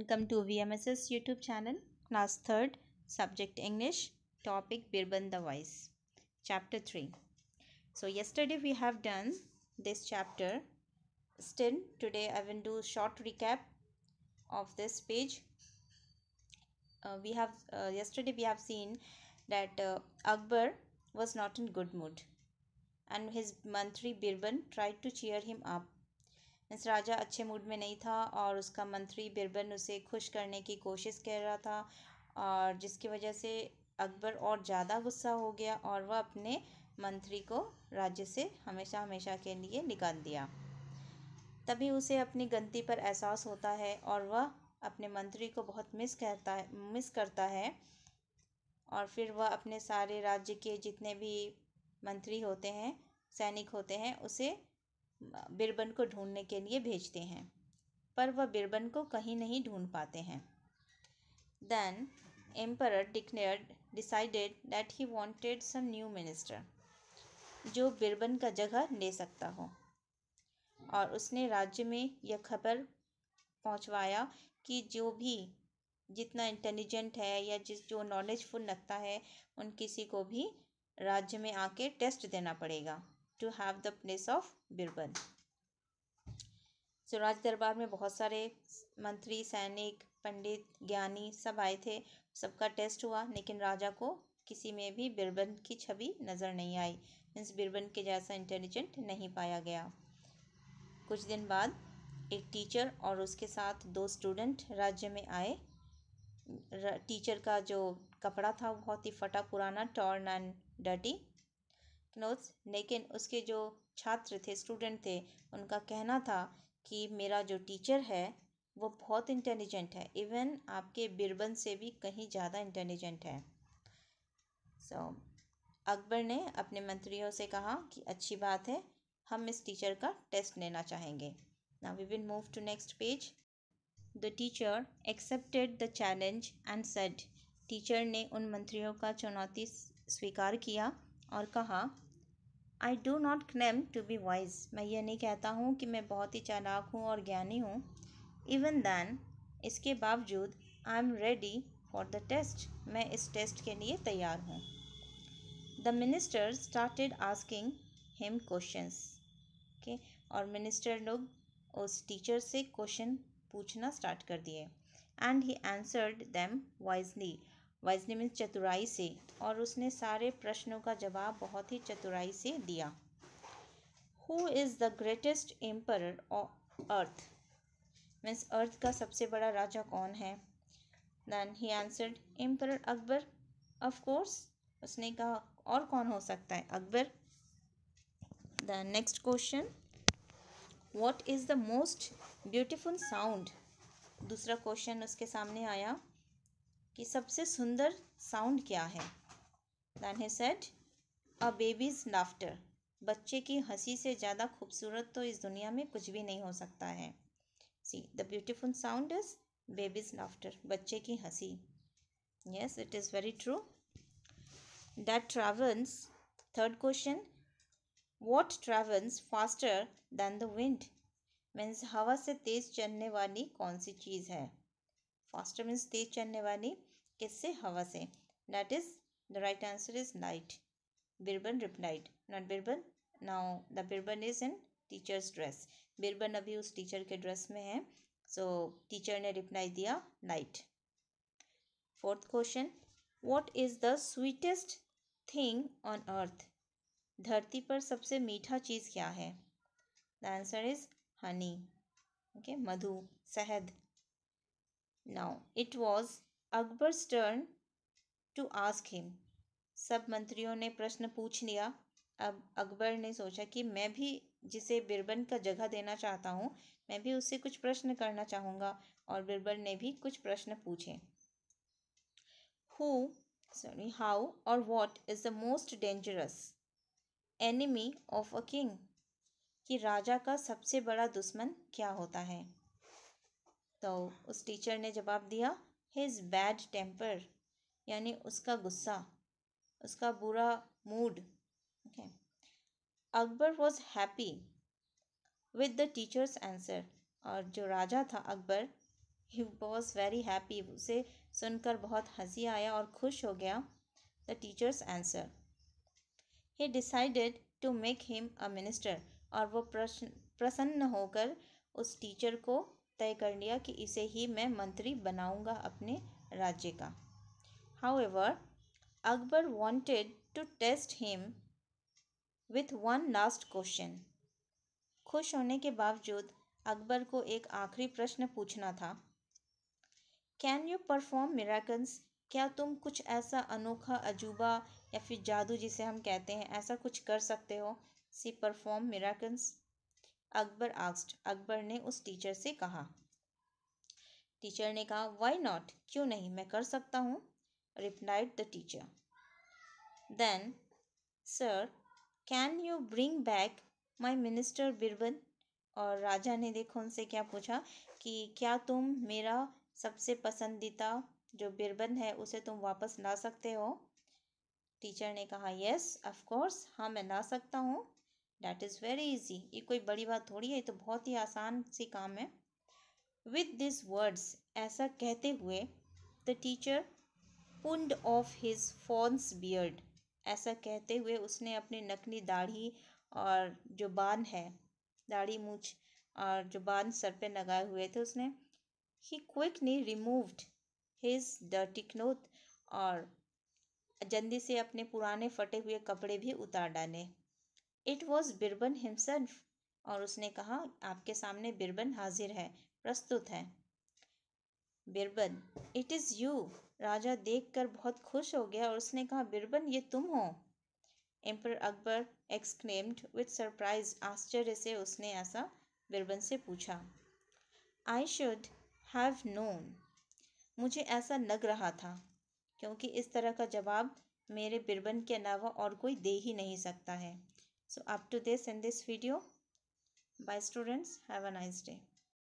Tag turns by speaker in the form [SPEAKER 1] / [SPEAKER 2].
[SPEAKER 1] Welcome to VMS's YouTube channel. Class 3rd, Subject English, Topic Birban the Wise, Chapter 3. So yesterday we have done this chapter. Still today I will do short recap of this page. Uh, we have uh, yesterday we have seen that uh, Akbar was not in good mood and his mantri Birban tried to cheer him up इस राजा अच्छे mood में नहीं था और उसका मंत्री बिरबन उसे खुश करने की कोशिश कर रहा था और जिसकी वजह से अकबर और ज़्यादा गुस्सा हो गया और वह अपने मंत्री को राज्य से हमेशा हमेशा के लिए निकाल दिया तभी उसे अपनी गलती पर एहसास होता है और वह अपने मंत्री को बहुत मिस करता है मिस करता है और फिर वह अपने सारे राज्य के जितने भी मंत्री होते हैं सैनिक होते हैं उसे बिरबन को ढूंढने के लिए भेजते हैं पर वह बिरबन को कहीं नहीं ढूंढ पाते हैं then emperor declared decided that he wanted some new minister जो बिरबन का जगह ले सकता हो और उसने राज्य में यह खबर पहुंचवाया कि जो भी जितना इंटेलिजेंट है या जिस जो नॉलेजफुल लगता है उन किसी को भी राज्य में आके टेस्ट देना पड़ेगा to have the place of Birban. Swaraj दरबार में बहुत सारे मंत्री सैनिक पंडित ज्ञानी सब आए थे सबका टेस्ट हुआ लेकिन राजा को किसी में भी बिरबन की छवि नज़र नहीं आई मीन्स बिरबन के जैसा इंटेलिजेंट नहीं पाया गया कुछ दिन बाद एक टीचर और उसके साथ दो स्टूडेंट राज्य में आए टीचर का जो कपड़ा था बहुत ही फटा पुराना टॉर्न एंड डर्टी नोट्स लेकिन उसके जो छात्र थे स्टूडेंट थे उनका कहना था कि मेरा जो टीचर है वो बहुत इंटेलिजेंट है इवन आपके बिरबन से भी कहीं ज़्यादा इंटेलिजेंट है सो so, अकबर ने अपने मंत्रियों से कहा कि अच्छी बात है हम इस टीचर का टेस्ट लेना चाहेंगे now we will move to next page the teacher accepted the challenge and said teacher ने उन मंत्रियों का चुनौती स्वीकार किया और कहा I do not claim to be wise मैं ये नहीं कहता हूँ कि मैं बहुत ही चालाक हूँ और ज्ञानी हूँ इवन दैन इसके बावजूद I am ready for the test मैं इस टेस्ट के लिए तैयार हूँ the minister started asking him questions के और मिनिस्टर लोग उस टीचर से क्वेश्चन पूछना स्टार्ट कर दिए and he answered them wisely वजन मीन्स चतुराई से और उसने सारे प्रश्नों का जवाब बहुत ही चतुराई से दिया who is the greatest emperor earth means earth का सबसे बड़ा राजा कौन है then he answered emperor Akbar of course उसने कहा और कौन हो सकता है Akbar the next question what is the most beautiful sound दूसरा क्वेश्चन उसके सामने आया कि सबसे सुंदर साउंड क्या है दैन है सेट अ बेबीज़ लाफ्टर बच्चे की हंसी से ज़्यादा खूबसूरत तो इस दुनिया में कुछ भी नहीं हो सकता है see the beautiful sound is babies laughter बच्चे की हंसी yes it is very true that travels third question what travels faster than the wind means हवा से तेज़ चलने वाली कौन सी चीज़ है फास्टर मीन्स तेज चलने वाली किससे हवा से that is the right answer is light Birbal replied not Birbal now the Birbal is in teachers dress Birbal अभी उस टीचर के ड्रेस में है सो so, टीचर ने रिप्लाई दिया light fourth question what is the sweetest thing on earth धरती पर सबसे मीठा चीज़ क्या है the answer is honey okay मधु शहद now it was Akbar's turn to ask him सब मंत्रियों ने प्रश्न पूछ लिया अब अकबर ने सोचा कि मैं भी जिसे बिरबल का जगह देना चाहता हूँ मैं भी उससे कुछ प्रश्न करना चाहूँगा और बिरबल ने भी कुछ प्रश्न पूछे हु सॉरी हाउ और what is the most dangerous enemy of a king कि राजा का सबसे बड़ा दुश्मन क्या होता है तो उस टीचर ने जवाब दिया हिज बैड टेम्पर यानी उसका गुस्सा उसका बुरा mood okay Akbar was happy with the teachers answer और जो राजा था Akbar he was very happy उसे सुनकर बहुत हंसी आया और खुश हो गया the teachers answer he decided to make him a minister और वो प्रश्न प्रसन्न होकर उस टीचर को तय कर लिया कि इसे ही मैं मंत्री बनाऊंगा अपने राज्य का how Akbar wanted to test him with one last question खुश होने के बावजूद अकबर को एक आखिरी प्रश्न पूछना था कैन यू परफॉर्म मेराकन्स क्या तुम कुछ ऐसा अनोखा अजूबा या फिर जादू जिसे हम कहते हैं ऐसा कुछ कर सकते हो see perform miracles Akbar asked Akbar ने उस टीचर से कहा टीचर ने कहा वाई नॉट क्यों नहीं मैं कर सकता हूँ replied the teacher then sir can you bring back my minister Birbal और राजा ने देखो उनसे क्या पूछा कि क्या तुम मेरा सबसे पसंदीदा जो बिरबल है उसे तुम वापस ला सकते हो टीचर ने कहा यस ऑफ कोर्स हाँ मैं ला सकता हूँ डैट इज़ वेरी इजी ये कोई बड़ी बात थोड़ी है तो बहुत ही आसान सी काम है विथ दिस वर्ड्स ऐसा कहते हुए the teacher pulled off his false beard ऐसा कहते हुए उसने अपनी नकली दाढ़ी और जो बान है दाढ़ी मूछ और जो बान सर पे लगाए हुए थे उसने he quickly removed his the cloth और जल्दी से अपने पुराने फटे हुए कपड़े भी उतार डाले इट वॉज बिरबन हिमसेल्फ और उसने कहा आपके सामने बिरबन हाजिर है प्रस्तुत है बिरबन इट इज़ यू राजा देखकर बहुत खुश हो गया और उसने कहा बिरबन ये तुम हो emperor Akbar exclaimed with surprise आश्चर्य से उसने ऐसा बिरबन से पूछा आई शुड हैव नोन मुझे ऐसा लग रहा था क्योंकि इस तरह का जवाब मेरे बिरबन के अलावा और कोई दे ही नहीं सकता है so up to this in this video bye students have a nice day